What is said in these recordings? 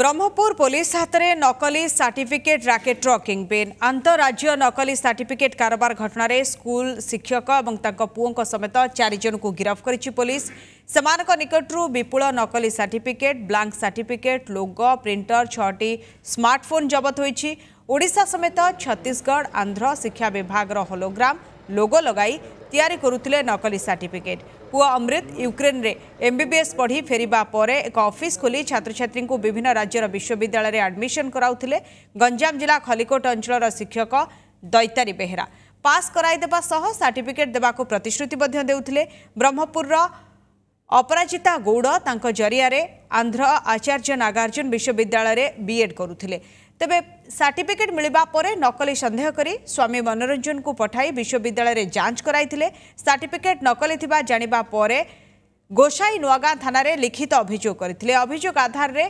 Brahmapur police ହାତରେ ନକଲି certificate ରାକେଟ୍ର kingpin ଆନ୍ତଃରାଜ୍ୟ ନକଲି ସାର୍ଟିଫିକେଟ୍ କାରବାର ଘଟଣାରେ ସ୍କୁଲ ଶିକ୍ଷକ ଏବଂ ତାଙ୍କ ପୁଅଙ୍କ ସମେତ ଚାରିଜଣଙ୍କୁ ଗିରଫ କରିଛି ପୋଲିସ ସେମାନଙ୍କ ନିକଟରୁ ବିପୁଳ ନକଲି certificate blank certificate logo printer ଛଅଟି ସ୍ମାର୍ଟଫୋନ୍ ଜବତ ହୋଇଛି ଓଡ଼ିଶା ସମେତ ଛତିଶଗଡ଼ ଆନ୍ଧ୍ର ଶିକ୍ଷା ବିଭାଗର ହୋଲୋଗ୍ରାମ ଲୋଗୋ ଲଗାଇ ତିଆରି କରୁଥିଲେ ନକଲି ସାର୍ଟିଫିକେଟ୍ ପୁଅ ଅମୃତ ୟୁକ୍ରେନ୍ରେ ଏମ୍ବିବିଏସ୍ ପଢ଼ି ଫେରିବା ପରେ ଏକ ଅଫିସ୍ ଖୋଲି ଛାତ୍ରଛାତ୍ରୀଙ୍କୁ ବିଭିନ୍ନ ରାଜ୍ୟର ବିଶ୍ୱବିଦ୍ୟାଳୟରେ ଆଡ୍ମିସନ୍ କରାଉଥିଲେ ଗଞ୍ଜାମ ଜିଲ୍ଲା ଖଲିକୋଟ ଅଞ୍ଚଳର ଶିକ୍ଷକ ଦୈତାରୀ ବେହେରା ପାସ୍ କରାଇଦେବା ସହ ସାର୍ଟିଫିକେଟ୍ ଦେବାକୁ ପ୍ରତିଶ୍ରୁତି ମଧ୍ୟ ଦେଉଥିଲେ ବ୍ରହ୍ମପୁରର ଅପରାଜିତା ଗୌଡ଼ ତାଙ୍କ ଜରିଆରେ ଆନ୍ଧ୍ର ଆଚାର୍ଯ୍ୟ ନାଗାର୍ଜୁନ ବିଶ୍ୱବିଦ୍ୟାଳୟରେ ବିଏଡ୍ କରୁଥିଲେ ତେବେ ସାର୍ଟିଫିକେଟ୍ ମିଳିବା ପରେ ନକଲି ସନ୍ଦେହ କରି ସ୍ୱାମୀ ମନୋରଞ୍ଜନଙ୍କୁ ପଠାଇ ବିଶ୍ୱବିଦ୍ୟାଳୟରେ ଯାଞ୍ଚ କରାଇଥିଲେ ସାର୍ଟିଫିକେଟ୍ ନକଲି ଥିବା ଜାଣିବା ପରେ ଗୋସାଇ ନୂଆଗାଁ ଥାନାରେ ଲିଖିତ ଅଭିଯୋଗ କରିଥିଲେ ଅଭିଯୋଗ ଆଧାରରେ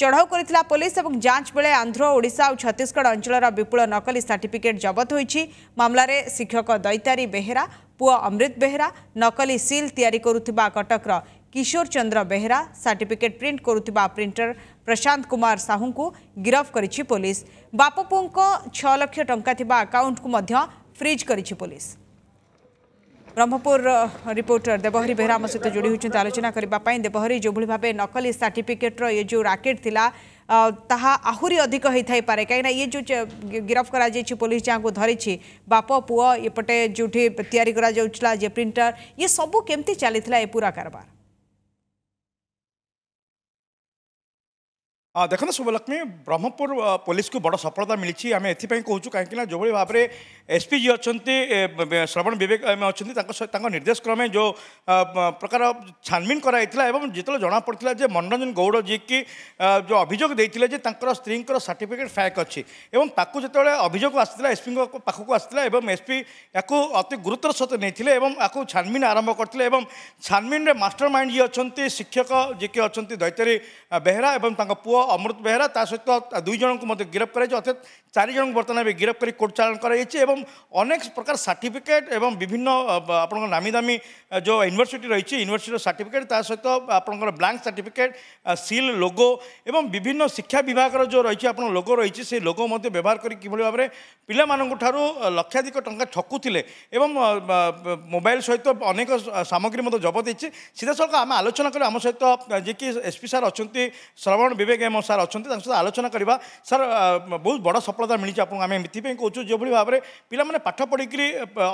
ଚଢ଼ାଉ କରିଥିଲା ପୋଲିସ ଏବଂ ଯାଞ୍ଚ ବେଳେ ଆନ୍ଧ୍ର ଓଡ଼ିଶା ଓ ଛତିଶଗଡ଼ ଅଞ୍ଚଳର ବିପୁଳ ନକଲି ସାର୍ଟିଫିକେଟ୍ ଜବତ ହୋଇଛି ମାମଲାରେ ଶିକ୍ଷକ ଦୈତାରୀ ବେହେରା ପୁଅ ଅମୃତ ବେହେରା ନକଲି ସିଲ୍ ତିଆରି କରୁଥିବା କଟକର किशोर चंद्र बेहरा सार्टिफिकेट प्रिंट करुवा प्रिंटर प्रशांत कुमार साहू को गिरफ्त कर पुलिस बापपुं छलक्ष टाइम आकाउंट को फ्रिज कर ब्रह्मपुर रिपोर्टर देवहरी बेहरा आम सहित जोड़ी होती आलोचना करने देवहरी जो भाव नकली सार्टिफिकेट्र ये जो राकेट थी आहुरी अधिक हो पाए कहीं ये जो गिरफ्त कर पुलिस जहाँ को धरी बाप पुओ ये जो या प्रिंटर ये सब कमी चली पूरा कारबार ଦେଖନ୍ତୁ ଶୁଭଲକ୍ଷ୍ମୀ ବ୍ରହ୍ମପୁର ପୋଲିସକୁ ବଡ଼ ସଫଳତା ମିଳିଛି ଆମେ ଏଥିପାଇଁ କହୁଛୁ କାହିଁକିନା ଯେଉଁଭଳି ଭାବରେ ଏସ୍ପି ଯିଏ ଅଛନ୍ତି ଶ୍ରବଣ ବିବେକ ଅଛନ୍ତି ତାଙ୍କ ତାଙ୍କ ନିର୍ଦ୍ଦେଶ କ୍ରମେ ଯେଉଁ ପ୍ରକାର ଛାନବିନ କରାଯାଇଥିଲା ଏବଂ ଯେତେବେଳେ ଜଣାପଡ଼ିଥିଲା ଯେ ମନୋରଞ୍ଜନ ଗୌଡ଼ ଯିଏକି ଯେଉଁ ଅଭିଯୋଗ ଦେଇଥିଲେ ଯେ ତାଙ୍କର ସ୍ତ୍ରୀଙ୍କର ସାର୍ଟିଫିକେଟ୍ ଫ୍ୟାକ୍ ଅଛି ଏବଂ ତାକୁ ଯେତେବେଳେ ଅଭିଯୋଗ ଆସିଥିଲା ଏସ୍ପିଙ୍କ ପାଖକୁ ଆସିଥିଲା ଏବଂ ଏସ୍ପି ୟାକୁ ଅତି ଗୁରୁତ୍ୱର ସହିତ ନେଇଥିଲେ ଏବଂ ୟାକୁ ଛାନବିନ ଆରମ୍ଭ କରିଥିଲେ ଏବଂ ଛାନବିନରେ ମାଷ୍ଟର ମାଇଣ୍ଡ ଯିଏ ଅଛନ୍ତି ଶିକ୍ଷକ ଯିଏକି ଅଛନ୍ତି ଦୈତାରୀ ବେହେରା ଏବଂ ତାଙ୍କ ପୁଅ অমৃত বেহরা তা সহ দুই জনক মধ্যে গিরফ করা হয়েছে অর্থাৎ চারিজন জনক বর্তমানে এবার গিরফ করে কোর্ট চালান করা হয়েছে এবং অনেক প্রকার সার্টিফিকেট এবং বিভিন্ন আপনার নামি দামি যে ইউনিভার্সিটি রয়েছে ইউনিভার্সিটির সার্টিফিকেট তা সহ আপনার ব্লাঙ্ক সার্টিফিকেট সিল লোগো এবং বিভিন্ন শিক্ষা বিভাগের যে রয়েছে আপনার লোগো রয়েছে সেই লোগো মধ্যে ব্যবহার করে কিভাবে ভাবে পিলাঠার লক্ষাধিক টঙ্কা ঠকুলে এবং মোবাইল সহ অনেক সামগ্রী মধ্যে জবত হয়েছে সিধাসলখ আমি আলোচনা করে আমার সহ যে কি এসপি স্যার অনেক শ্রবণ বিবেক ମୋ ସାର୍ ଅଛନ୍ତି ତାଙ୍କ ସହିତ ଆଲୋଚନା କରିବା ସାର୍ ବହୁତ ବଡ଼ ସଫଳତା ମିଳିଛି ଆପଣଙ୍କୁ ଆମେ ଏଥିପାଇଁ କହୁଛୁ ଯେଉଁଭଳି ଭାବରେ ପିଲାମାନେ ପାଠ ପଢ଼ିକିରି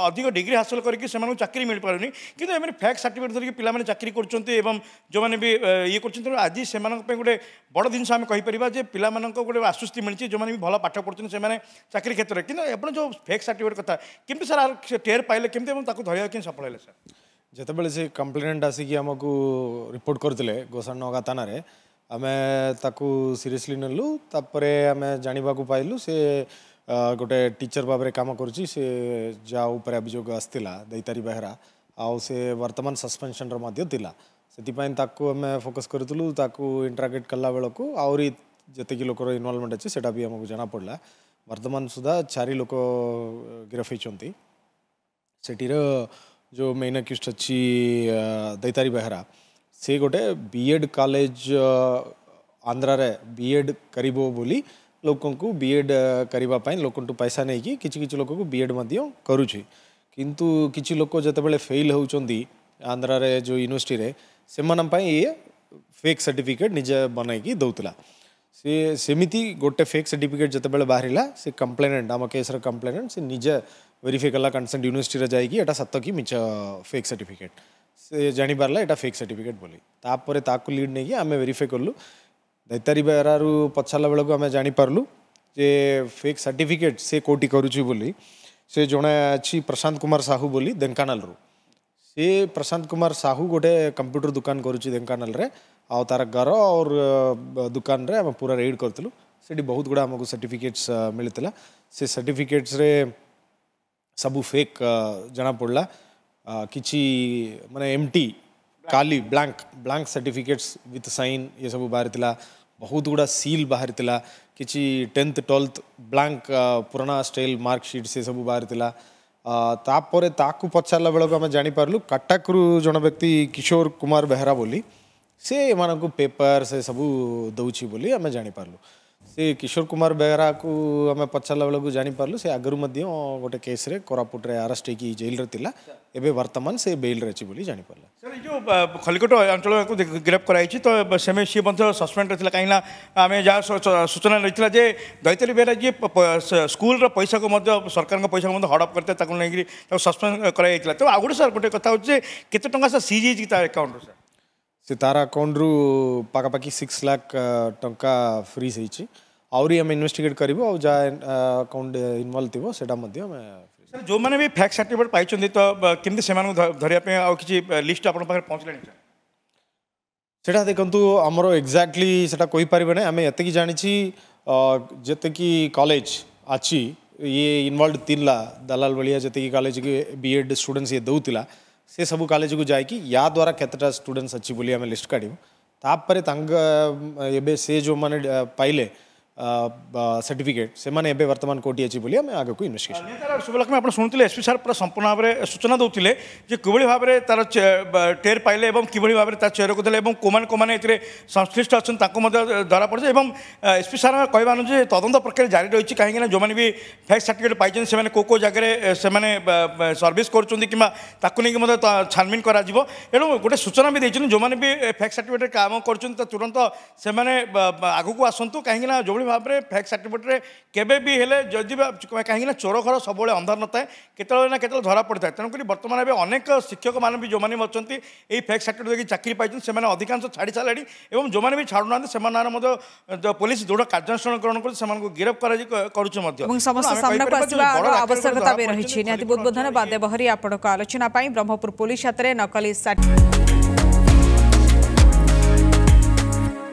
ଅଧିକ ଡିଗ୍ରୀ ହାସଲ କରିକି ସେମାନଙ୍କୁ ଚାକିରି ମିଳିପାରୁନି କିନ୍ତୁ ଏମାନେ ଫ୍ୟାକ୍ ସାର୍ଟିଫିକେଟ୍ ଧରିକି ପିଲାମାନେ ଚାକିରି କରୁଛନ୍ତି ଏବଂ ଯେଉଁମାନେ ବି ଇଏ କରୁଛନ୍ତି ତେଣୁ ଆଜି ସେମାନଙ୍କ ପାଇଁ ଗୋଟେ ବଡ଼ ଜିନିଷ ଆମେ କହିପାରିବା ଯେ ପିଲାମାନଙ୍କ ଗୋଟେ ଆଶ୍ୱସ୍ତି ମିଳିଛି ଯେଉଁମାନେ ବି ଭଲ ପାଠ ପଢ଼ୁଛନ୍ତି ସେମାନେ ଚାକିରି କ୍ଷେତ୍ରରେ କିନ୍ତୁ ଆପଣ ଯେଉଁ ଫେକ୍ ସାର୍ଟିଫିକେଟ୍ କଥା କେମିତି ସାର୍ ଟେର୍ ପାଇଲେ କେମିତି ଏବଂ ତାକୁ ଧରିବା କେମିତି ସଫଳ ହେଲେ ସାର୍ ଯେତେବେଳେ ସେ କମ୍ପ୍ଲେନେଣ୍ଟ ଆସିକି ଆମକୁ ରିପୋର୍ଟ କରିଥିଲେ ଗୋସାଣ ନଗା ଥାନାରେ आम सीरीयसली नलु तापर आम जानवा पाइलु से गोटे टीचर भाव में कम कर जहाँ अभियोग आसाला बेहरा आउ से बर्तमान सस्पेनसन रहा से फोकस करूँ इंटरागेट कला बेल आहरी जी लोकर इनवलमेंट अच्छे से भी आमको जना पड़ा बर्तमान सुधा चार लोक गिरफ्तार सेटीर जो मेन अक्यूज अच्छी दईतारी बेहरा सी गोटे B Ed college Andhra B Ed कर बोली लोक को बी एड करने लोक पैसा नहीं कि कि लोक बी एड कर किंतु किसी लोक जोबले फेल रे जो यूनिवर्सीटी से ये फेक सर्टिफिकेट निजे बनई दौला सी सेमती गोटे फेक सर्टिफिकेट जो बाहर से कंप्लेनेंट आम केस्र कंप्लेनेंट सी निजे वेरीफाए कला कनसेंट यूनिवर्सीटी जाए कि सत कि मीच फेक सर्टिफिकेट ସେ ଜାଣିପାରିଲା ଏଇଟା ଫେକ୍ ସାର୍ଟିଫିକେଟ୍ ବୋଲି ତାପରେ ତାକୁ ଲିଡ୍ ନେଇକି ଆମେ ଭେରିଫାଏ କଲୁ ଦୈତାରୀ ବେରାରୁ ପଚାରିଲା ବେଳକୁ ଆମେ ଜାଣିପାରିଲୁ ଯେ ଫେକ୍ ସାର୍ଟିଫିକେଟ୍ ସେ କେଉଁଠି କରୁଛି ବୋଲି ସେ ଜଣେ ଅଛି ପ୍ରଶାନ୍ତ କୁମାର ସାହୁ ବୋଲି ଢେଙ୍କାନାଳରୁ ସେ ପ୍ରଶାନ୍ତ କୁମାର ସାହୁ ଗୋଟେ କମ୍ପ୍ୟୁଟର ଦୋକାନ କରୁଛି ଢେଙ୍କାନାଳରେ ଆଉ ତାର ଘର ଆଉ ଦୋକାନରେ ଆମେ ପୁରା ରେଡ୍ କରିଥିଲୁ ସେଠି ବହୁତ ଗୁଡ଼ା ଆମକୁ ସାର୍ଟିଫିକେଟ୍ସ ମିଳିଥିଲା ସେ ସାର୍ଟିଫିକେଟ୍ସରେ ସବୁ ଫେକ୍ ଜଣାପଡ଼ିଲା किसी एम टी काली blank blank certificates with sign ये सब बाहर था बहुत गुड़ा सील बाहरी था किसी टेन्थ ट्वेल्थ ब्लैंक पुराना स्टाइल मार्कसीट से सब बाहर तापर ताकू पचारा बेलू आम जापारू कटक्रु जन व्यक्ति किशोर कुमार बेहरा बोली से एम पेपर से सब दौर बोली आम जापारू से किशोर कुमार बेहरा को आम पचारा बेलू जापर से आगु गोटे केस्रे कोरापुटे आरेस्ट हो जेल एवं बर्तमान से बेल अच्छी जापर सर जो खलिकोट अंचल को गिरफ्त कराई तो सी सस्पेड रही कहीं आम जहाँ सूचना रही जे दैतरी बेहरा जी स्कूल पैसा को सरकार पैसा को हड़प करते नहीं सस्पेड कर तो आउ गए सर गोटे कथ हूँ केत टा सर सीजी एकाउंट सर से तार आकाउंट पाखापाखि सिक्स लाख टा फ्रीज होती आहरी आम इनभेटिगेट कर इनवल्व थी से जो मैंने भी फैक्ट सार्टिफिकेट पाई तो कमी से धरिया लिस्ट आप पहुँचल सेटा देखूँ आमर एक्जाक्टलीपरिना आम ये जाची जी कलेज अच्छी ये इनवल्व थिला दलाल भाया जी कलेज बी एड स्टूडेंट्स ये दूसरा से सब कलेज को जाकि या द्वारा कतेटा स्टूडेंट्स अच्छी बोली आम लिस्ट काढ़ से जो मैंने पाइले सर्टिफिकेट से बर्तमान कौटी अच्छी बोली आम आगे इन्वेस्टिगेशन शुभलक्ष्मी आप शुणुते एसपी सार पूरा संपूर्ण भाव में सूचना दूसरे कि किभि भाव में तार टेर पाइले कि भाव में तार चेयर को देते कौन कौन ए संश्लिष्ट अच्छा धरा पड़े और एसपी सार कह अनुजाई तदंत प्रक्रिया जारी रही कहीं जो भी फैक्स सर्टिफिकेट पाई से कौ कौ जगह से सर्विस कर छानबीन करेणु गोटे सूचना भी देखते जो भी फैक्स सर्टिफिकेट कम कर तुरंत से आगे आसतु कहीं जो ଭାବରେ ଫେକ୍ ସାର୍ଟିଫିକେଟ୍ରେ କେବେ ବି ହେଲେ ଯଦି କାହିଁକିନା ଚୋର ଘର ସବୁବେଳେ ଅନ୍ଧାର ନଥାଏ କେତେବେଳେ ନା କେତେବେଳେ ଧରା ପଡ଼ିଥାଏ ତେଣୁକରି ବର୍ତ୍ତମାନ ଏବେ ଅନେକ ଶିକ୍ଷକମାନେ ବି ଯେଉଁମାନେ ଅଛନ୍ତି ଏଇ ଫେକ୍ ସାର୍ଟିଫିକେଟ୍ ଦେଖି ଚାକିରି ପାଇଛନ୍ତି ସେମାନେ ଅଧିକାଂଶ ଛାଡ଼ି ସାରିଲେଣି ଏବଂ ଯେଉଁମାନେ ବି ଛାଡ଼ୁନାହାନ୍ତି ସେମାନଙ୍କର ମଧ୍ୟ ପୋଲିସ ଦୃଢ଼ କାର୍ଯ୍ୟାନୁଷ୍ଠାନ ଗ୍ରହଣ କରୁଛି ସେମାନଙ୍କୁ ଗିରଫ କରାଯାଇ କରୁଛୁ ମଧ୍ୟ ଏବଂ ସମସ୍ତ ସାମ୍ନାକୁ ଆସିବାର ଆବଶ୍ୟକତା ବି ରହିଛି ନିହାତି ବହୁତ ବହୁତ ଧନ୍ୟବାଦ ଦେବହରି ଆପଣଙ୍କ ଆଲୋଚନା ପାଇଁ ବ୍ରହ୍ମପୁର ପୋଲିସ ହାତରେ ନକଲି ସାର୍ଟିଫିକେଟ୍